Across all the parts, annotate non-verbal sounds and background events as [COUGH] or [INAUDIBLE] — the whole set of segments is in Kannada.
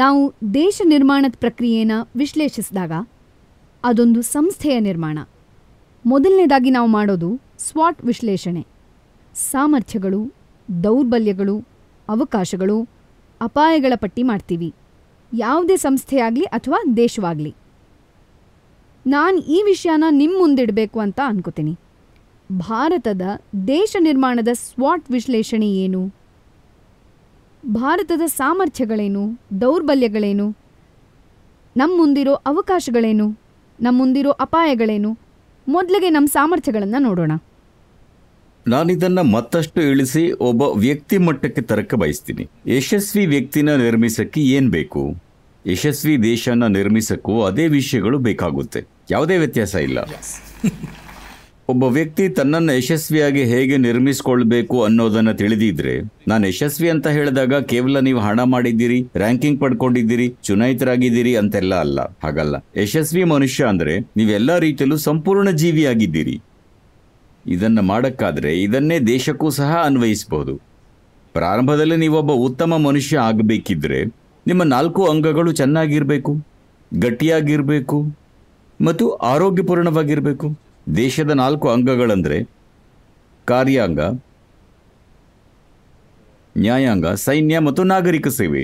ನಾವು ದೇಶ ನಿರ್ಮಾಣದ ಪ್ರಕ್ರಿಯೆನ ವಿಶ್ಲೇಷಿಸಿದಾಗ ಅದೊಂದು ಸಂಸ್ಥೆಯ ನಿರ್ಮಾಣ ಮೊದಲನೇದಾಗಿ ನಾವು ಮಾಡೋದು ಸ್ವಾಟ್ ವಿಶ್ಲೇಷಣೆ ಸಾಮರ್ಥ್ಯಗಳು ದೌರ್ಬಲ್ಯಗಳು ಅವಕಾಶಗಳು ಅಪಾಯಗಳ ಪಟ್ಟಿ ಮಾಡ್ತೀವಿ ಯಾವುದೇ ಸಂಸ್ಥೆಯಾಗಲಿ ಅಥವಾ ದೇಶವಾಗಲಿ ನಾನು ಈ ವಿಷಯನ ನಿಮ್ಮ ಮುಂದಿಡಬೇಕು ಅಂತ ಅನ್ಕೋತೀನಿ ಭಾರತದ ದೇಶ ನಿರ್ಮಾಣದ ಸ್ವಾಟ್ ವಿಶ್ಲೇಷಣೆ ಏನು ಭಾರತದ ಸಾಮರ್ಥ್ಯಗಳೇನು ದೌರ್ಬಲ್ಯಗಳೇನು ನಮ್ಮ ಮುಂದಿರೋ ಅವಕಾಶಗಳೇನು ನಮ್ಮ ಮುಂದಿರೋ ಅಪಾಯಗಳೇನು ಮೊದಲಿಗೆ ನಮ್ಮ ಸಾಮರ್ಥ್ಯಗಳನ್ನು ನೋಡೋಣ ನಾನಿದನ್ನು ಮತ್ತಷ್ಟು ಇಳಿಸಿ ಒಬ್ಬ ವ್ಯಕ್ತಿ ಮಟ್ಟಕ್ಕೆ ತರಕ ಬಯಸ್ತೀನಿ ಯಶಸ್ವಿ ವ್ಯಕ್ತಿನ ನಿರ್ಮಿಸಕ್ಕೆ ಏನು ಬೇಕು ಯಶಸ್ವಿ ದೇಶನ ನಿರ್ಮಿಸಕ್ಕೂ ಅದೇ ವಿಷಯಗಳು ಬೇಕಾಗುತ್ತೆ ಯಾವುದೇ ವ್ಯತ್ಯಾಸ ಇಲ್ಲ [LAUGHS] ಒಬ್ಬ ವ್ಯಕ್ತಿ ತನ್ನನ್ನು ಯಶಸ್ವಿಯಾಗಿ ಹೇಗೆ ನಿರ್ಮಿಸಿಕೊಳ್ಬೇಕು ಅನ್ನೋದನ್ನು ತಿಳಿದಿದ್ರೆ ನಾನು ಯಶಸ್ವಿ ಅಂತ ಹೇಳಿದಾಗ ಕೇವಲ ನೀವು ಹಣ ಮಾಡಿದ್ದೀರಿ ರ್ಯಾಂಕಿಂಗ್ ಪಡ್ಕೊಂಡಿದ್ದೀರಿ ಚುನಾಯಿತರಾಗಿದ್ದೀರಿ ಅಂತೆಲ್ಲ ಅಲ್ಲ ಹಾಗಲ್ಲ ಯಶಸ್ವಿ ಮನುಷ್ಯ ಅಂದರೆ ನೀವೆಲ್ಲ ರೀತಿಯಲ್ಲೂ ಸಂಪೂರ್ಣ ಜೀವಿಯಾಗಿದ್ದೀರಿ ಇದನ್ನು ಮಾಡೋಕ್ಕಾದರೆ ಇದನ್ನೇ ದೇಶಕ್ಕೂ ಸಹ ಅನ್ವಯಿಸಬಹುದು ಪ್ರಾರಂಭದಲ್ಲಿ ನೀವೊಬ್ಬ ಉತ್ತಮ ಮನುಷ್ಯ ಆಗಬೇಕಿದ್ರೆ ನಿಮ್ಮ ನಾಲ್ಕು ಅಂಗಗಳು ಚೆನ್ನಾಗಿರಬೇಕು ಗಟ್ಟಿಯಾಗಿರಬೇಕು ಮತ್ತು ಆರೋಗ್ಯಪೂರ್ಣವಾಗಿರಬೇಕು ದೇಶದ ನಾಲ್ಕು ಅಂಗಗಳಂದರೆ ಕಾರ್ಯಾಂಗ ನ್ಯಾಯಾಂಗ ಸೈನ್ಯ ಮತ್ತು ನಾಗರಿಕ ಸೇವೆ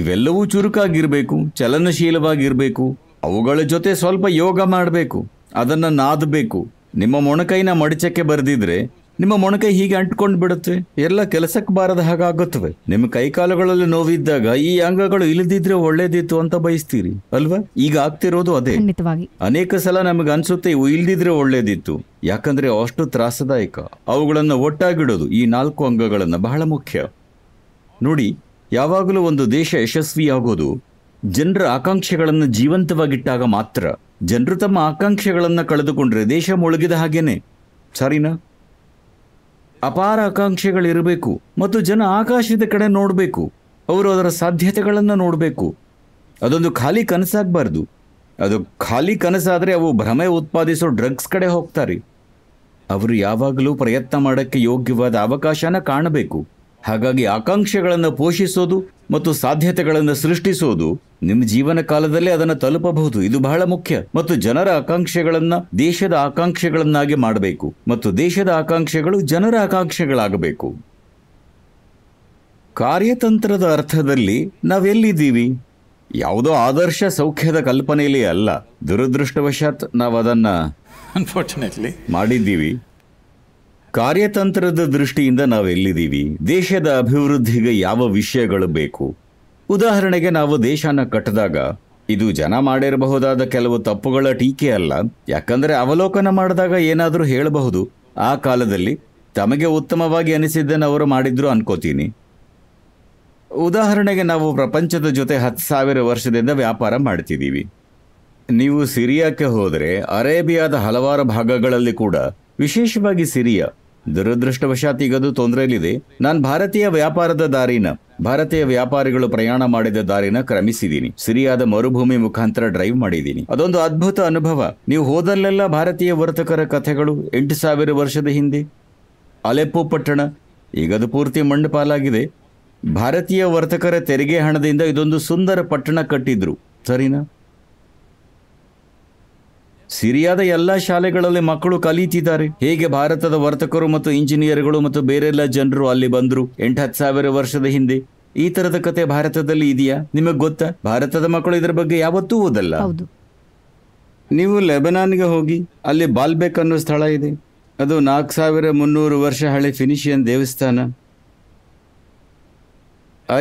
ಇವೆಲ್ಲವೂ ಚುರುಕಾಗಿರಬೇಕು ಚಲನಶೀಲವಾಗಿರಬೇಕು ಅವುಗಳ ಜೊತೆ ಸ್ವಲ್ಪ ಯೋಗ ಮಾಡಬೇಕು ಅದನ್ನು ನಾದಬೇಕು ನಿಮ್ಮ ಮೊಣಕೈನ ಮಡಚಕ್ಕೆ ಬರೆದಿದ್ರೆ ನಿಮ್ಮ ಮೊಣಕೈ ಹೀಗೆ ಅಂಟ್ಕೊಂಡು ಬಿಡುತ್ತೆ ಎಲ್ಲ ಕೆಲಸಕ್ಕೆ ಬಾರದ ಆಗುತ್ತವೆ ನಿಮ್ಮ ಕೈಕಾಲುಗಳಲ್ಲಿ ನೋವಿದ್ದಾಗ ಈ ಅಂಗಗಳು ಇಲ್ಲದಿದ್ರೆ ಒಳ್ಳೇದಿತ್ತು ಅಂತ ಬಯಸ್ತೀರಿ ಅಲ್ವಾ ಈಗ ಆಗ್ತಿರೋದು ಅದೇ ಅನೇಕ ಸಲ ನಮಗೆ ಅನ್ಸುತ್ತೆ ಇವು ಇಲ್ದಿದ್ರೆ ಒಳ್ಳೇದಿತ್ತು ಯಾಕಂದ್ರೆ ಅಷ್ಟು ತ್ರಾಸದಾಯಕ ಅವುಗಳನ್ನು ಒಟ್ಟಾಗಿಡೋದು ಈ ನಾಲ್ಕು ಅಂಗಗಳನ್ನು ಬಹಳ ಮುಖ್ಯ ನೋಡಿ ಯಾವಾಗಲೂ ಒಂದು ದೇಶ ಯಶಸ್ವಿಯಾಗೋದು ಜನರ ಆಕಾಂಕ್ಷೆಗಳನ್ನು ಜೀವಂತವಾಗಿಟ್ಟಾಗ ಮಾತ್ರ ಜನರು ತಮ್ಮ ಆಕಾಂಕ್ಷೆಗಳನ್ನು ಕಳೆದುಕೊಂಡ್ರೆ ದೇಶ ಮುಳುಗಿದ ಹಾಗೇನೆ ಸರಿನಾ ಅಪಾರ ಆಕಾಂಕ್ಷೆಗಳಿರಬೇಕು ಮತ್ತು ಜನ ಆಕಾಶದ ಕಡೆ ನೋಡಬೇಕು ಅವರು ಅದರ ಸಾಧ್ಯತೆಗಳನ್ನು ನೋಡಬೇಕು ಅದೊಂದು ಖಾಲಿ ಕನಸಾಗಬಾರ್ದು ಅದು ಖಾಲಿ ಕನಸಾದರೆ ಅವು ಭ್ರಮೆ ಉತ್ಪಾದಿಸೋ ಡ್ರಗ್ಸ್ ಕಡೆ ಹೋಗ್ತಾರೆ ಅವರು ಯಾವಾಗಲೂ ಪ್ರಯತ್ನ ಮಾಡೋಕ್ಕೆ ಯೋಗ್ಯವಾದ ಅವಕಾಶನ ಕಾಣಬೇಕು ಹಾಗಾಗಿ ಆಕಾಂಕ್ಷೆಗಳನ್ನು ಪೋಷಿಸೋದು ಮತ್ತು ಸಾಧ್ಯತೆಗಳನ್ನು ಸೃಷ್ಟಿಸೋದು ನಿಮ್ಮ ಜೀವನ ಕಾಲದಲ್ಲೇ ಅದನ್ನು ತಲುಪಬಹುದು ಇದು ಬಹಳ ಮುಖ್ಯ ಮತ್ತು ಜನರ ಆಕಾಂಕ್ಷೆಗಳನ್ನ ದೇಶದ ಆಕಾಂಕ್ಷೆಗಳನ್ನಾಗಿ ಮಾಡಬೇಕು ಮತ್ತು ದೇಶದ ಆಕಾಂಕ್ಷೆಗಳು ಜನರ ಆಕಾಂಕ್ಷೆಗಳಾಗಬೇಕು ಕಾರ್ಯತಂತ್ರದ ಅರ್ಥದಲ್ಲಿ ನಾವೆಲ್ಲಿದ್ದೀವಿ ಯಾವುದೋ ಆದರ್ಶ ಸೌಖ್ಯದ ಕಲ್ಪನೆಯಲ್ಲಿ ಅಲ್ಲ ದುರದೃಷ್ಟವಶಾತ್ ನಾವು ಅದನ್ನು ಅನ್ಫಾರ್ಚುನೇಟ್ಲಿ ಮಾಡಿದ್ದೀವಿ ಕಾರ್ಯತಂತ್ರದ ದೃಷ್ಟಿಯಿಂದ ನಾವೆಲ್ಲಿದ್ದೀವಿ ದೇಶದ ಅಭಿವೃದ್ಧಿಗೆ ಯಾವ ವಿಷಯಗಳು ಬೇಕು ಉದಾಹರಣೆಗೆ ನಾವು ದೇಶನ ಕಟ್ಟಿದಾಗ ಇದು ಜನ ಮಾಡಿರಬಹುದಾದ ಕೆಲವು ತಪ್ಪುಗಳ ಟೀಕೆ ಅಲ್ಲ ಯಾಕಂದರೆ ಅವಲೋಕನ ಮಾಡಿದಾಗ ಏನಾದರೂ ಹೇಳಬಹುದು ಆ ಕಾಲದಲ್ಲಿ ತಮಗೆ ಉತ್ತಮವಾಗಿ ಅನಿಸಿದ್ದನ್ನು ಅವರು ಮಾಡಿದ್ರು ಅನ್ಕೋತೀನಿ ಉದಾಹರಣೆಗೆ ನಾವು ಪ್ರಪಂಚದ ಜೊತೆ ಹತ್ತು ಸಾವಿರ ವರ್ಷದಿಂದ ವ್ಯಾಪಾರ ಮಾಡ್ತಿದ್ದೀವಿ ನೀವು ಸಿರಿಯಾಕ್ಕೆ ಹೋದರೆ ಅರೇಬಿಯಾದ ಹಲವಾರು ಭಾಗಗಳಲ್ಲಿ ಕೂಡ ವಿಶೇಷವಾಗಿ ಸಿರಿಯಾ ದುರದೃಷ್ಟವಶಾತ್ ಈಗದು ತೊಂದರೆಯಲ್ಲಿದೆ ನಾನು ಭಾರತೀಯ ವ್ಯಾಪಾರದ ದಾರಿನ ಭಾರತೀಯ ವ್ಯಾಪಾರಿಗಳು ಪ್ರಯಾಣ ಮಾಡಿದ ದಾರಿನ ಕ್ರಮಿಸಿದ್ದೀನಿ ಸಿರಿಯಾದ ಮರುಭೂಮಿ ಮುಖಾಂತರ ಡ್ರೈವ್ ಮಾಡಿದ್ದೀನಿ ಅದೊಂದು ಅದ್ಭುತ ಅನುಭವ ನೀವು ಹೋದಲ್ಲೆಲ್ಲ ಭಾರತೀಯ ವರ್ತಕರ ಕಥೆಗಳು ಎಂಟು ಸಾವಿರ ವರ್ಷದ ಹಿಂದೆ ಅಲೆಪ್ಪು ಪಟ್ಟಣ ಈಗದು ಪೂರ್ತಿ ಮಣ್ಣು ಪಾಲಾಗಿದೆ ಭಾರತೀಯ ವರ್ತಕರ ತೆರಿಗೆ ಹಣದಿಂದ ಇದೊಂದು ಸುಂದರ ಪಟ್ಟಣ ಕಟ್ಟಿದ್ರು ಸರಿನಾ ಸಿರಿಯಾದ ಎಲ್ಲಾ ಶಾಲೆಗಳಲ್ಲಿ ಮಕ್ಕಳು ಕಲಿತಿದ್ದಾರೆ ಹೇಗೆ ಭಾರತದ ವರ್ತಕರು ಮತ್ತು ಇಂಜಿನಿಯರ್ಗಳು ಮತ್ತು ಬೇರೆಲ್ಲ ಜನರು ಅಲ್ಲಿ ಬಂದರು ಎಂಟು ಹತ್ತು ಸಾವಿರ ವರ್ಷದ ಹಿಂದೆ ಈ ತರದ ಕತೆ ಭಾರತದಲ್ಲಿ ಇದೆಯಾ ನಿಮಗೆ ಗೊತ್ತಾ ಭಾರತದ ಮಕ್ಕಳು ಇದರ ಬಗ್ಗೆ ಯಾವತ್ತೂ ಓದಲ್ಲ ನೀವು ಲೆಬನಾನ್ಗೆ ಹೋಗಿ ಅಲ್ಲಿ ಬಾಲ್ಬೆಕ್ ಅನ್ನೋ ಸ್ಥಳ ಇದೆ ಅದು ನಾಲ್ಕು ಸಾವಿರ ಮುನ್ನೂರು ವರ್ಷ ಹಳೆ ಫಿನಿಷಿಯನ್ ದೇವಸ್ಥಾನ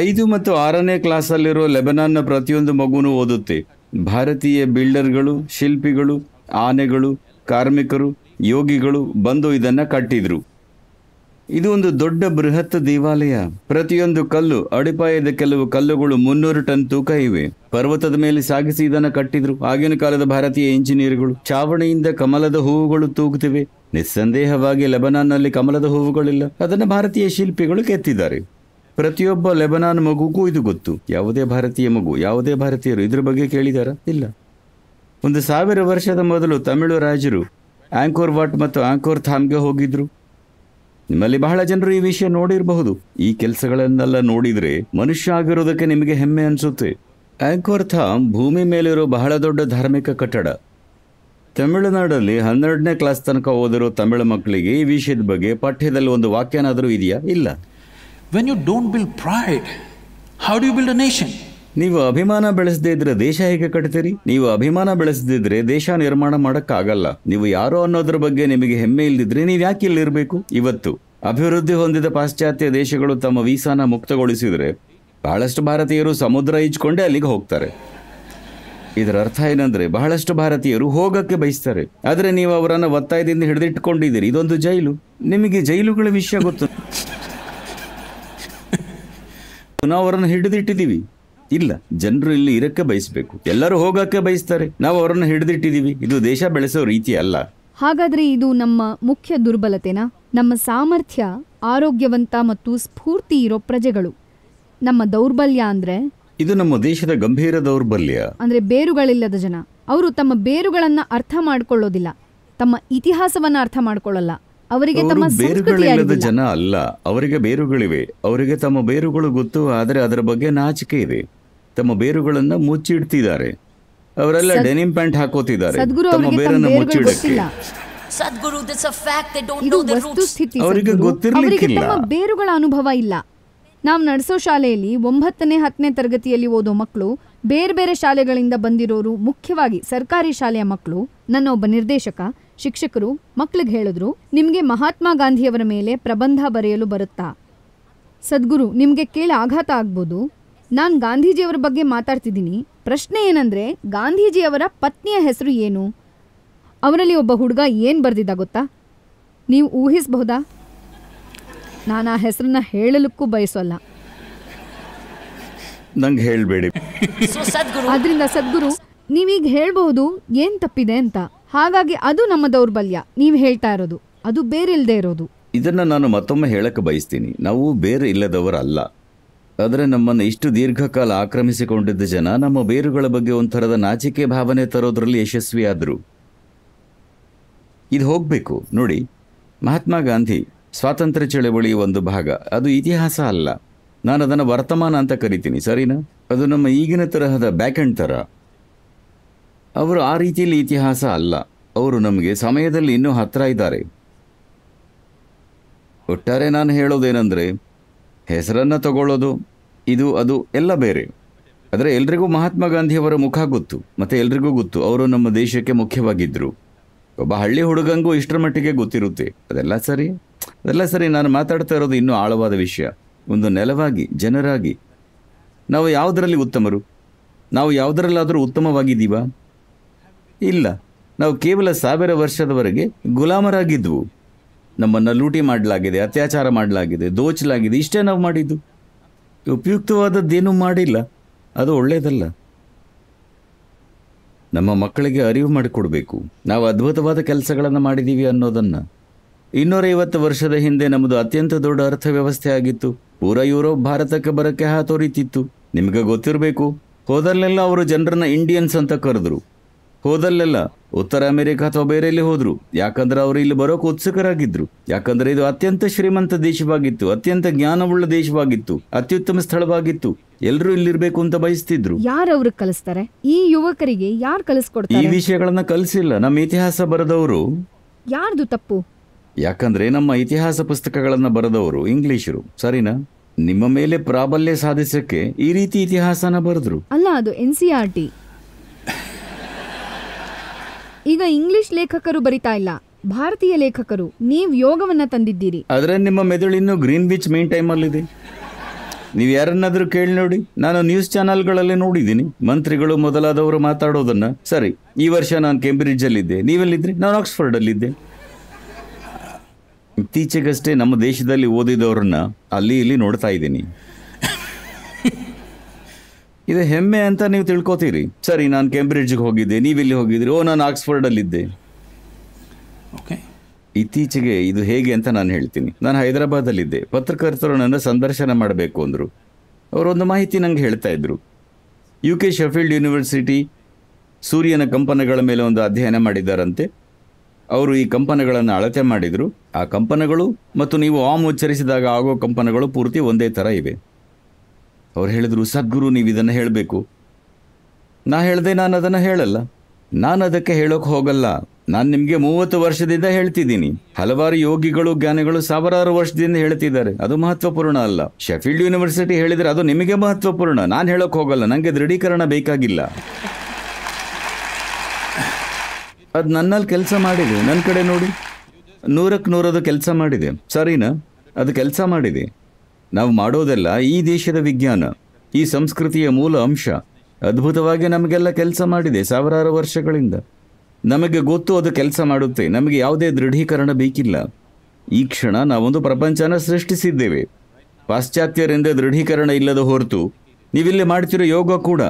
ಐದು ಮತ್ತು ಆರನೇ ಕ್ಲಾಸಲ್ಲಿರೋ ಲೆಬನಾನ್ನ ಪ್ರತಿಯೊಂದು ಮಗುನೂ ಓದುತ್ತೆ ಭಾರತೀಯ ಬಿಲ್ಡರ್ಗಳು ಶಿಲ್ಪಿಗಳು ಆನೆಗಳು ಕಾರ್ಮಿಕರು ಯೋಗಿಗಳು ಬಂದು ಇದನ್ನು ಕಟ್ಟಿದರು ಇದು ಒಂದು ದೊಡ್ಡ ಬೃಹತ್ ದೇವಾಲಯ ಪ್ರತಿಯೊಂದು ಕಲ್ಲು ಅಡಿಪಾಯದ ಕೆಲವು ಕಲ್ಲುಗಳು ಮುನ್ನೂರು ಟನ್ ತೂಕ ಇವೆ ಪರ್ವತದ ಮೇಲೆ ಸಾಗಿಸಿ ಇದನ್ನು ಕಟ್ಟಿದ್ರು ಆಗಿನ ಕಾಲದ ಭಾರತೀಯ ಇಂಜಿನಿಯರ್ಗಳು ಚಾವಣಿಯಿಂದ ಕಮಲದ ಹೂವುಗಳು ತೂಗುತ್ತಿವೆ ನಿಸ್ಸಂದೇಹವಾಗಿ ಲೆಬನಾನ್ನಲ್ಲಿ ಕಮಲದ ಹೂವುಗಳಿಲ್ಲ ಅದನ್ನು ಭಾರತೀಯ ಶಿಲ್ಪಿಗಳು ಕೆತ್ತಿದ್ದಾರೆ ಪ್ರತಿಯೊಬ್ಬ ಲೆಬನಾನ್ ಮಗುಗೂ ಇದು ಗೊತ್ತು ಯಾವುದೇ ಭಾರತೀಯ ಮಗು ಯಾವುದೇ ಭಾರತೀಯರು ಇದ್ರ ಬಗ್ಗೆ ಕೇಳಿದಾರ ಇಲ್ಲ ಒಂದು ಸಾವಿರ ವರ್ಷದ ಮೊದಲು ತಮಿಳು ರಾಜರು ಆಂಕೋರ್ ವಾಟ್ ಮತ್ತು ಆಂಕೋರ್ ಥಾಮ್ಗೆ ಹೋಗಿದ್ರು ನಿಮ್ಮಲ್ಲಿ ಬಹಳ ಜನರು ಈ ವಿಷಯ ನೋಡಿರಬಹುದು ಈ ಕೆಲಸಗಳನ್ನೆಲ್ಲ ನೋಡಿದರೆ ಮನುಷ್ಯ ಆಗಿರೋದಕ್ಕೆ ನಿಮಗೆ ಹೆಮ್ಮೆ ಅನಿಸುತ್ತೆ ಆಂಕೋರ್ ಥಾಮ್ ಭೂಮಿ ಮೇಲಿರೋ ಬಹಳ ದೊಡ್ಡ ಧಾರ್ಮಿಕ ಕಟ್ಟಡ ತಮಿಳುನಾಡಲ್ಲಿ ಹನ್ನೆರಡನೇ ಕ್ಲಾಸ್ ತನಕ ಓದಿರೋ ತಮಿಳು ಮಕ್ಕಳಿಗೆ ಈ ವಿಷಯದ ಬಗ್ಗೆ ಪಠ್ಯದಲ್ಲಿ ಒಂದು ವಾಕ್ಯನಾದರೂ ಇದೆಯಾ ಇಲ್ಲ when you don't build pride how do build a nation ನೀವು ಅಭಿಮಾನ ಬೆಳೆಸದೇ ಇದ್ರೆ ದೇಶ ಹೇಗೆ ಕಟ್ತೀರಿ ನೀವು ಅಭಿಮಾನ ಬೆಳೆಸದಿದ್ರೆ ದೇಶ ನಿರ್ಮಾಣ ಮಾಡಕ್ಕಾಗಲ್ಲ ನೀವು ಯಾರೋ ಅನ್ನೋದ್ರ ಬಗ್ಗೆ ನಿಮಗೆ ಹೆಮ್ಮೆ ಇಲ್ದಿದ್ರೆ ನೀವು ಯಾಕೆ ಇಲ್ಲಿರಬೇಕು ಇವತ್ತು ಅಭಿವೃದ್ಧಿ ಹೊಂದಿದ ಪಾಶ್ಚಾತ್ಯ ದೇಶಗಳು ತಮ್ಮ ವೀಸಾನ ಮುಕ್ತಗೊಳಿಸಿದ್ರೆ ಬಹಳಷ್ಟು ಭಾರತೀಯರು ಸಮುದ್ರ ಈಜ್ಕೊಂಡೇ ಅಲ್ಲಿಗೆ ಹೋಗ್ತಾರೆ ಇದರ ಅರ್ಥ ಏನಂದ್ರೆ ಬಹಳಷ್ಟು ಭಾರತೀಯರು ಹೋಗಕ್ಕೆ ಬಯಸ್ತಾರೆ ಆದರೆ ನೀವು ಅವರನ್ನ ಒತ್ತಾಯದಿಂದ ಹಿಡಿದಿಟ್ಟುಕೊಂಡಿದ್ದೀರಿ ಇದೊಂದು ಜೈಲು ನಿಮಗೆ ಜೈಲುಗಳ ವಿಷಯ ಗೊತ್ತು ನಾವು ಅವರನ್ನು ಹಿಡಿದಿಟ್ಟಿದ್ದೀವಿ ಇಲ್ಲ ಜನರು ಇಲ್ಲಿ ಇರಕ್ಕೆ ಬಯಸಬೇಕು ಎಲ್ಲರೂ ಹೋಗಕ್ಕೆ ಬಯಸ್ತಾರೆ ನಾವು ಅವರನ್ನು ಹಿಡಿದಿಟ್ಟಿದೀವಿ ಇದು ದೇಶ ಬೆಳೆಸೋ ರೀತಿ ಅಲ್ಲ ಹಾಗಾದ್ರೆ ಇದು ನಮ್ಮ ಮುಖ್ಯ ದುರ್ಬಲತೆನ ನಮ್ಮ ಸಾಮರ್ಥ್ಯ ಆರೋಗ್ಯವಂತ ಮತ್ತು ಸ್ಫೂರ್ತಿ ಇರೋ ಪ್ರಜೆಗಳು ನಮ್ಮ ದೌರ್ಬಲ್ಯ ಅಂದ್ರೆ ಇದು ನಮ್ಮ ದೇಶದ ಗಂಭೀರ ದೌರ್ಬಲ್ಯ ಅಂದ್ರೆ ಬೇರುಗಳಿಲ್ಲದ ಜನ ಅವರು ತಮ್ಮ ಬೇರುಗಳನ್ನ ಅರ್ಥ ಮಾಡ್ಕೊಳ್ಳೋದಿಲ್ಲ ತಮ್ಮ ಇತಿಹಾಸವನ್ನ ಅರ್ಥ ಮಾಡ್ಕೊಳ್ಳಲ್ಲ ಅವರಿಗೆ ತಮ್ಮ ಬೇರುಗಳಿಲ್ಲದ ಜನ ಅಲ್ಲ ಅವರಿಗೆ ಬೇರುಗಳಿವೆ ಅವರಿಗೆ ತಮ್ಮ ಬೇರುಗಳು ಗೊತ್ತು ಆದರೆ ಅದರ ಬಗ್ಗೆ ನಾಚಿಕೆ ಇದೆ ತಮ್ಮ ಬೇರುಗಳನ್ನು ಮುಚ್ಚಿ ಇಡ್ತಿದ್ದಾರೆ ಅವರೆಲ್ಲ ಡೆನಿಮ್ ಪ್ಯಾಂಟ್ ಹಾಕೋತಿದ್ದಾರೆ ತಮ್ಮ ಬೇರನ್ನು ಮುಚ್ಚಿಡಕ್ಕೆ ಅವರಿಗೆ ಗೊತ್ತಿರಲಿಕ್ಕಿಲ್ಲ ಬೇರುಗಳ ಅನುಭವ ಇಲ್ಲ ನಾವು ನಡೆಸೋ ಶಾಲೆಯಲ್ಲಿ ಒಂಬತ್ತನೇ ಹತ್ತನೇ ತರಗತಿಯಲ್ಲಿ ಓದೋ ಮಕ್ಕಳು ಬೇರೆ ಬೇರೆ ಶಾಲೆಗಳಿಂದ ಬಂದಿರೋರು ಮುಖ್ಯವಾಗಿ ಸರ್ಕಾರಿ ಶಾಲೆಯ ಮಕ್ಕಳು ನನ್ನ ಒಬ್ಬ ನಿರ್ದೇಶಕ ಶಿಕ್ಷಕರು ಮಕ್ಕಳಿಗೆ ಹೇಳಿದ್ರು ನಿಮಗೆ ಮಹಾತ್ಮ ಗಾಂಧಿಯವರ ಮೇಲೆ ಪ್ರಬಂಧ ಬರೆಯಲು ಬರುತ್ತಾ ಸದ್ಗುರು ನಿಮಗೆ ಕೇಳಿ ಆಘಾತ ಆಗ್ಬೋದು ನಾನ್ ಗಾಂಧೀಜಿಯವ್ರ ಬಗ್ಗೆ ಮಾತಾಡ್ತಿದೀನಿ, ಪ್ರಶ್ನೆ ಏನಂದ್ರೆ ಗಾಂಧೀಜಿಯವರ ಪತ್ನಿಯ ಹೆಸರು ಏನು? ಅವರಲ್ಲಿ ಒಬ್ಬ ಹುಡುಗ ಏನ್ ಬರ್ದಿದ್ದ ಗೊತ್ತಾ? ನೀವು ಊಹಿಸಬಹುದಾ ನಾನ್ ಆ ಹೆಸರನ್ನ ಹೇಳಲಿಕ್ಕೂ ಬಯಸೋಲ್ಲ. ನಂಗೆ ಹೇಳ್ಬೇಡಿ. ಆದ್ರಿಂದ ಸದ್ಗುರು, ನೀವೀಗ ಹೇಳಬಹುದು ಏನ್ ತಪ್ಪಿದೆ ಅಂತ. ಹಾಗಾಗಿ ಅದು ನಮ್ಮ ದೌರ್ಬಲ್ಯ, ನೀವು ಹೇಳ್ತಾ ಇರೋದು. ಅದು ಬೇರೆ ಇಲ್ಲದೆ ಇರೋದು. ಇದನ್ನ ನಾನು ಮತ್ತೊಮ್ಮೆ ಹೇಳಕ್ಕೆ ಬಯಸ್ತೀನಿ. ನಾವು ಬೇರೆ ಇಲ್ಲದವರಲ್ಲ. ಆದರೆ ನಮ್ಮನ್ನು ಇಷ್ಟು ದೀರ್ಘಕಾಲ ಆಕ್ರಮಿಸಿಕೊಂಡಿದ್ದ ಜನ ನಮ್ಮ ಬೇರುಗಳ ಬಗ್ಗೆ ಒಂಥರದ ನಾಚಿಕೆ ಭಾವನೆ ತರೋದ್ರಲ್ಲಿ ಯಶಸ್ವಿಯಾದರು ಇದು ಹೋಗಬೇಕು ನೋಡಿ ಮಹಾತ್ಮ ಗಾಂಧಿ ಸ್ವಾತಂತ್ರ್ಯ ಚಳವಳಿಯ ಒಂದು ಭಾಗ ಅದು ಇತಿಹಾಸ ಅಲ್ಲ ನಾನು ಅದನ್ನು ವರ್ತಮಾನ ಅಂತ ಕರಿತೀನಿ ಸರಿನಾ ಅದು ನಮ್ಮ ಈಗಿನ ತರಹದ ಬ್ಯಾಕ್ ಎಂಡ್ ಥರ ಅವರು ಆ ರೀತಿಯಲ್ಲಿ ಇತಿಹಾಸ ಅಲ್ಲ ಅವರು ನಮಗೆ ಸಮಯದಲ್ಲಿ ಇನ್ನೂ ಹತ್ತಿರ ಇದ್ದಾರೆ ಒಟ್ಟಾರೆ ನಾನು ಹೇಳೋದೇನೆಂದರೆ ಹೆಸರನ್ನು ತಗೊಳ್ಳೋದು ಇದು ಅದು ಎಲ್ಲ ಬೇರೆ ಆದರೆ ಎಲ್ರಿಗೂ ಮಹಾತ್ಮ ಗಾಂಧಿಯವರ ಮುಖ ಗೊತ್ತು ಮತ್ತು ಎಲ್ರಿಗೂ ಗೊತ್ತು ಅವರು ನಮ್ಮ ದೇಶಕ್ಕೆ ಮುಖ್ಯವಾಗಿದ್ದರು ಒಬ್ಬ ಹಳ್ಳಿ ಹುಡುಗಂಗೂ ಇಷ್ಟರ ಮಟ್ಟಿಗೆ ಗೊತ್ತಿರುತ್ತೆ ಅದೆಲ್ಲ ಸರಿ ಅದೆಲ್ಲ ಸರಿ ನಾನು ಮಾತಾಡ್ತಾ ಇರೋದು ಇನ್ನೂ ಆಳವಾದ ವಿಷಯ ಒಂದು ನೆಲವಾಗಿ ಜನರಾಗಿ ನಾವು ಯಾವುದರಲ್ಲಿ ಉತ್ತಮರು ನಾವು ಯಾವುದರಲ್ಲಾದರೂ ಉತ್ತಮವಾಗಿದ್ದೀವಾ ಇಲ್ಲ ನಾವು ಕೇವಲ ಸಾವಿರ ವರ್ಷದವರೆಗೆ ಗುಲಾಮರಾಗಿದ್ವು ನಮ್ಮನ್ನು ಲೂಟಿ ಮಾಡಲಾಗಿದೆ ಅತ್ಯಾಚಾರ ಮಾಡಲಾಗಿದೆ ದೋಚಲಾಗಿದೆ ಇಷ್ಟೇ ನಾವು ಮಾಡಿದ್ದು ಉಪಯುಕ್ತವಾದದ್ದೇನೂ ಮಾಡಿಲ್ಲ ಅದು ಒಳ್ಳೆಯದಲ್ಲ ನಮ್ಮ ಮಕ್ಕಳಿಗೆ ಅರಿವು ಮಾಡಿಕೊಡಬೇಕು ನಾವು ಅದ್ಭುತವಾದ ಕೆಲಸಗಳನ್ನು ಮಾಡಿದ್ದೀವಿ ಅನ್ನೋದನ್ನು ಇನ್ನೂರೈವತ್ತು ವರ್ಷದ ಹಿಂದೆ ನಮ್ಮದು ಅತ್ಯಂತ ದೊಡ್ಡ ಅರ್ಥವ್ಯವಸ್ಥೆ ಆಗಿತ್ತು ಪೂರ ಯುರೋಪ್ ಭಾರತಕ್ಕೆ ಬರಕ್ಕೆ ಹಾತೋರಿತಿತ್ತು ನಿಮಗೆ ಗೊತ್ತಿರಬೇಕು ಹೋದಲ್ಲೆಲ್ಲ ಅವರು ಜನರನ್ನ ಇಂಡಿಯನ್ಸ್ ಅಂತ ಕರೆದ್ರು ಹೋದಲ್ಲೆಲ್ಲ ಉತ್ತರ ಅಮೆರಿಕ ಅಥವಾ ಬೇರೆ ಹೋದ್ರು ಯಾಕಂದ್ರೆ ಅವರು ಇಲ್ಲಿ ಬರೋಕೆ ಉತ್ಸುಕರಾಗಿದ್ರು ಯಾಕಂದ್ರೆ ಇದು ಅತ್ಯಂತ ಶ್ರೀಮಂತ ದೇಶವಾಗಿತ್ತು ಅತ್ಯಂತ ಜ್ಞಾನವುಳ್ಳ ದೇಶವಾಗಿತ್ತು ಅತ್ಯುತ್ತಮ ಸ್ಥಳವಾಗಿತ್ತು ಎಲ್ಲರೂ ಇಲ್ಲಿರ್ಬೇಕು ಅಂತ ಬಯಸ್ತಿದ್ರು ಯಾರವ್ರಿಗೆ ಕಲಿಸ್ತಾರೆ ಈ ಯುವಕರಿಗೆ ಯಾರು ಕಲಿಸ್ಕೊಡ್ತಾರೆ ಈ ವಿಷಯಗಳನ್ನ ಕಲಿಸಿಲ್ಲ ನಮ್ಮ ಇತಿಹಾಸ ಬರೆದವರು ಯಾರ್ದು ತಪ್ಪು ಯಾಕಂದ್ರೆ ನಮ್ಮ ಇತಿಹಾಸ ಪುಸ್ತಕಗಳನ್ನ ಬರೆದವರು ಇಂಗ್ಲಿಷರು ಸರಿನಾ ನಿಮ್ಮ ಮೇಲೆ ಪ್ರಾಬಲ್ಯ ಸಾಧಿಸಕ್ಕೆ ಈ ರೀತಿ ಇತಿಹಾಸನ ಬರೆದ್ರು ಅಲ್ಲ ಅದು ಎನ್ ಟಿ ಈಗ ಇಂಗ್ಲಿಷ್ ಲೇಖಕರು ಬರಿತಾ ಇಲ್ಲ ಭಾರತೀಯ ಲೇಖಕರು ನೀವು ಯೋಗವನ್ನ ತಂದಿದ್ದೀರಿ ಆದ್ರೆ ನಿಮ್ಮ ಮೆದುಳಿನ ಗ್ರೀನ್ ಬೀಚ್ ಮೇನ್ ಟೈಮಲ್ಲಿದೆ ನೀವು ಯಾರನ್ನಾದರೂ ಕೇಳಿ ನೋಡಿ ನಾನು ನ್ಯೂಸ್ ಚಾನೆಲ್ಗಳಲ್ಲಿ ನೋಡಿದ್ದೀನಿ ಮಂತ್ರಿಗಳು ಮೊದಲಾದವರು ಮಾತಾಡೋದನ್ನ ಸರಿ ಈ ವರ್ಷ ನಾನು ಕೆಂಬ್ರಿಡ್ಜಲ್ಲಿದ್ದೆ ನೀವೆಲ್ಲಿದ್ರಿ ನಾನು ಆಕ್ಸ್ಫರ್ಡ್ ಆಕ್ಸ್ಫರ್ಡಲ್ಲಿದ್ದೆ ಇತ್ತೀಚೆಗಷ್ಟೇ ನಮ್ಮ ದೇಶದಲ್ಲಿ ಓದಿದವರನ್ನ ಅಲ್ಲಿ ಇಲ್ಲಿ ನೋಡ್ತಾ ಇದ್ದೀನಿ ಇದು ಹೆಮ್ಮೆ ಅಂತ ನೀವು ತಿಳ್ಕೊತೀರಿ ಸರಿ ನಾನು ಕೇಂಬ್ರಿಡ್ಜ್ಗೆ ಹೋಗಿದ್ದೆ ನೀವು ಇಲ್ಲಿ ಹೋಗಿದ್ರಿ ಓ ನಾನು ಆಕ್ಸ್ಫರ್ಡಲ್ಲಿದ್ದೆ ಓಕೆ ಇತ್ತೀಚೆಗೆ ಇದು ಹೇಗೆ ಅಂತ ನಾನು ಹೇಳ್ತೀನಿ ನಾನು ಹೈದರಾಬಾದಲ್ಲಿದ್ದೆ ಪತ್ರಕರ್ತರು ನನ್ನ ಸಂದರ್ಶನ ಮಾಡಬೇಕು ಅಂದರು ಅವರೊಂದು ಮಾಹಿತಿ ನಂಗೆ ಹೇಳ್ತಾ ಇದ್ದರು ಯು ಕೆ ಶೆಫೀಲ್ಡ್ ಯೂನಿವರ್ಸಿಟಿ ಸೂರ್ಯನ ಕಂಪನಗಳ ಮೇಲೆ ಒಂದು ಅಧ್ಯಯನ ಮಾಡಿದ್ದಾರಂತೆ ಅವರು ಈ ಕಂಪನಗಳನ್ನು ಅಳತೆ ಮಾಡಿದರು ಆ ಕಂಪನಗಳು ಮತ್ತು ನೀವು ಆಮ್ ಉಚ್ಚರಿಸಿದಾಗ ಆಗೋ ಕಂಪನಗಳು ಪೂರ್ತಿ ಒಂದೇ ಥರ ಇವೆ ಅವ್ರು ಹೇಳಿದರು ಸದ್ಗುರು ನೀವು ಇದನ್ನು ಹೇಳಬೇಕು ನಾ ಹೇಳಿದೆ ನಾನು ಅದನ್ನು ಹೇಳಲ್ಲ ನಾನು ಅದಕ್ಕೆ ಹೇಳೋಕೆ ಹೋಗಲ್ಲ ನಾನು ನಿಮಗೆ ಮೂವತ್ತು ವರ್ಷದಿಂದ ಹೇಳ್ತಿದ್ದೀನಿ ಹಲವಾರು ಯೋಗಿಗಳು ಜ್ಞಾನಿಗಳು ಸಾವಿರಾರು ವರ್ಷದಿಂದ ಹೇಳ್ತಿದ್ದಾರೆ ಅದು ಮಹತ್ವಪೂರ್ಣ ಅಲ್ಲ ಶೆಫೀಲ್ಡ್ ಯೂನಿವರ್ಸಿಟಿ ಹೇಳಿದರೆ ಅದು ನಿಮಗೆ ಮಹತ್ವಪೂರ್ಣ ನಾನು ಹೇಳೋಕೆ ಹೋಗಲ್ಲ ನನಗೆ ದೃಢೀಕರಣ ಬೇಕಾಗಿಲ್ಲ ಅದು ನನ್ನಲ್ಲಿ ಕೆಲಸ ಮಾಡಿದೆ ನನ್ನ ಕಡೆ ನೋಡಿ ನೂರಕ್ಕೆ ನೂರದು ಕೆಲಸ ಮಾಡಿದೆ ಸರಿನಾ ಅದು ಕೆಲಸ ಮಾಡಿದೆ ನಾವು ಮಾಡೋದೆಲ್ಲ ಈ ದೇಶದ ವಿಜ್ಞಾನ ಈ ಸಂಸ್ಕೃತಿಯ ಮೂಲ ಅಂಶ ಅದ್ಭುತವಾಗಿ ನಮಗೆಲ್ಲ ಕೆಲಸ ಮಾಡಿದೆ ಸಾವಿರಾರು ವರ್ಷಗಳಿಂದ ನಮಗೆ ಗೊತ್ತು ಅದು ಕೆಲಸ ಮಾಡುತ್ತೆ ನಮಗೆ ಯಾವುದೇ ದೃಢೀಕರಣ ಬೇಕಿಲ್ಲ ಈ ಕ್ಷಣ ನಾವೊಂದು ಪ್ರಪಂಚನ ಸೃಷ್ಟಿಸಿದ್ದೇವೆ ಪಾಶ್ಚಾತ್ಯರಿಂದ ದೃಢೀಕರಣ ಇಲ್ಲದ ಹೊರತು ನೀವಿಲ್ಲಿ ಮಾಡ್ತಿರೋ ಯೋಗ ಕೂಡ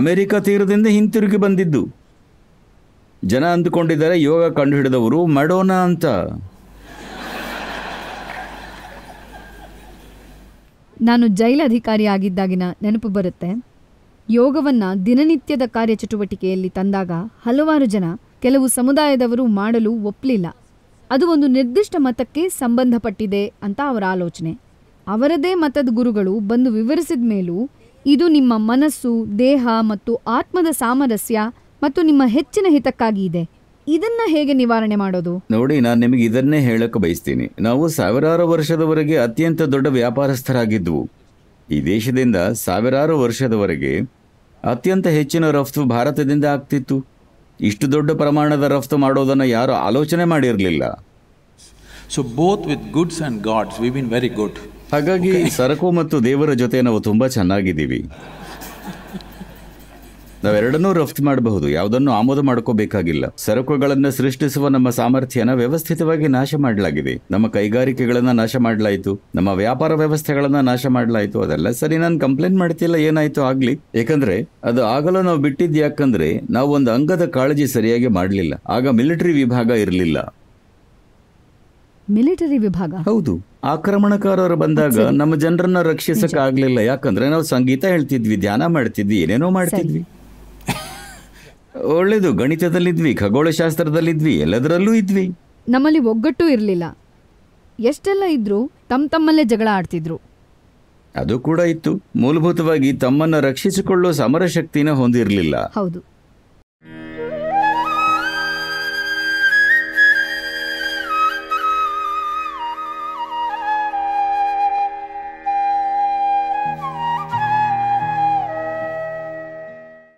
ಅಮೆರಿಕ ತೀರದಿಂದ ಹಿಂತಿರುಗಿ ಬಂದಿದ್ದು ಜನ ಅಂದುಕೊಂಡಿದ್ದಾರೆ ಯೋಗ ಕಂಡುಹಿಡಿದವರು ಮಾಡೋಣ ಅಂತ ನಾನು ಜೈಲಧಿಕಾರಿ ಆಗಿದ್ದಾಗಿನ ನೆನಪು ಬರುತ್ತೆ ಯೋಗವನ್ನು ದಿನನಿತ್ಯದ ಕಾರ್ಯಚಟುವಟಿಕೆಯಲ್ಲಿ ತಂದಾಗ ಹಲವಾರು ಜನ ಕೆಲವು ಸಮುದಾಯದವರು ಮಾಡಲು ಒಪ್ಪಲಿಲ್ಲ ಅದು ಒಂದು ನಿರ್ದಿಷ್ಟ ಮತಕ್ಕೆ ಸಂಬಂಧಪಟ್ಟಿದೆ ಅಂತ ಅವರ ಆಲೋಚನೆ ಅವರದೇ ಮತದ ಗುರುಗಳು ಬಂದು ವಿವರಿಸಿದ ಮೇಲೂ ಇದು ನಿಮ್ಮ ಮನಸ್ಸು ದೇಹ ಮತ್ತು ಆತ್ಮದ ಸಾಮರಸ್ಯ ಮತ್ತು ನಿಮ್ಮ ಹೆಚ್ಚಿನ ಹಿತಕ್ಕಾಗಿ ಇದೆ ಇದನ್ನ ಹೇಗೆ ನಿವಾರಣೆ ಮಾಡೋದು ನೋಡಿ ನಾನು ನಿಮಗೆ ಇದನ್ನೇ ಹೇಳಕ್ಕೆ ಬಯಸ್ತೀನಿ ನಾವು ಸಾವಿರಾರು ವರ್ಷದವರೆಗೆ ಅತ್ಯಂತ ದೊಡ್ಡ ವ್ಯಾಪಾರಸ್ಥರಾಗಿದ್ವು ಈ ದೇಶದಿಂದ ಸಾವಿರಾರು ವರ್ಷದವರೆಗೆ ಅತ್ಯಂತ ಹೆಚ್ಚಿನ ರಫ್ತು ಭಾರತದಿಂದ ಆಗ್ತಿತ್ತು ಇಷ್ಟು ದೊಡ್ಡ ಪ್ರಮಾಣದ ರಫ್ತು ಮಾಡೋದನ್ನು ಯಾರು ಆಲೋಚನೆ ಮಾಡಿರಲಿಲ್ಲ so both with goods and gods we win very good ಹಾಗಾಗಿ ಸರಕು ಮತ್ತು ದೇವರ ಜೊತೆ ನಾವು ತುಂಬ ಚೆನ್ನಾಗಿದ್ದೀವಿ ನಾವೆರಡನ್ನೂ ರಫ್ತು ಮಾಡಬಹುದು ಯಾವುದನ್ನು ಆಮೋದ ಮಾಡ್ಕೋಬೇಕಾಗಿಲ್ಲ ಸರಕುಗಳನ್ನ ಸೃಷ್ಟಿಸುವ ನಮ್ಮ ಸಾಮರ್ಥ್ಯನ ವ್ಯವಸ್ಥಿತವಾಗಿ ನಾಶ ಮಾಡಲಾಗಿದೆ ನಮ್ಮ ಕೈಗಾರಿಕೆಗಳನ್ನ ನಾಶ ಮಾಡಲಾಯಿತು ನಮ್ಮ ವ್ಯಾಪಾರ ವ್ಯವಸ್ಥೆಗಳನ್ನ ನಾಶ ಮಾಡಲಾಯಿತು ಅದೆಲ್ಲ ಸರಿ ನಾನು ಕಂಪ್ಲೇಂಟ್ ಮಾಡ್ತಿಲ್ಲ ಏನಾಯ್ತು ಆಗ್ಲಿ ಯಾಕಂದ್ರೆ ಅದು ಆಗಲು ನಾವು ಬಿಟ್ಟಿದ್ ಯಾಕಂದ್ರೆ ನಾವು ಒಂದು ಅಂಗದ ಕಾಳಜಿ ಸರಿಯಾಗಿ ಮಾಡಲಿಲ್ಲ ಆಗ ಮಿಲಿಟರಿ ವಿಭಾಗ ಇರಲಿಲ್ಲ ಮಿಲಿಟರಿ ವಿಭಾಗ ಹೌದು ಆಕ್ರಮಣಕಾರರು ಬಂದಾಗ ನಮ್ಮ ಜನರನ್ನ ರಕ್ಷಿಸಕ್ ಆಗ್ಲಿಲ್ಲ ಯಾಕಂದ್ರೆ ನಾವು ಸಂಗೀತ ಹೇಳ್ತಿದ್ವಿ ಧ್ಯಾನ ಮಾಡ್ತಿದ್ವಿ ಏನೇನೋ ಮಾಡ್ತಿದ್ವಿ ಒಳ್ಳೇದು ಗಣಿತದಲ್ಲಿದ್ವಿ ಖಗೋಳಶಾಸ್ತ್ರದಲ್ಲಿದ್ವಿ ಎಲ್ಲದರಲ್ಲೂ ಇದ್ವಿ ನಮ್ಮಲ್ಲಿ ಒಗ್ಗಟ್ಟು ಇರಲಿಲ್ಲ ಎಷ್ಟೆಲ್ಲ ಇದ್ರೂ ತಮ್ಮ ತಮ್ಮಲ್ಲೇ ಜಗಳ ಆಡ್ತಿದ್ರು ಅದು ಕೂಡ ಇತ್ತು ಮೂಲಭೂತವಾಗಿ ತಮ್ಮನ್ನ ರಕ್ಷಿಸಿಕೊಳ್ಳುವ ಸಮರ ಶಕ್ತಿನ ಹೊಂದಿರಲಿಲ್ಲ ಹೌದು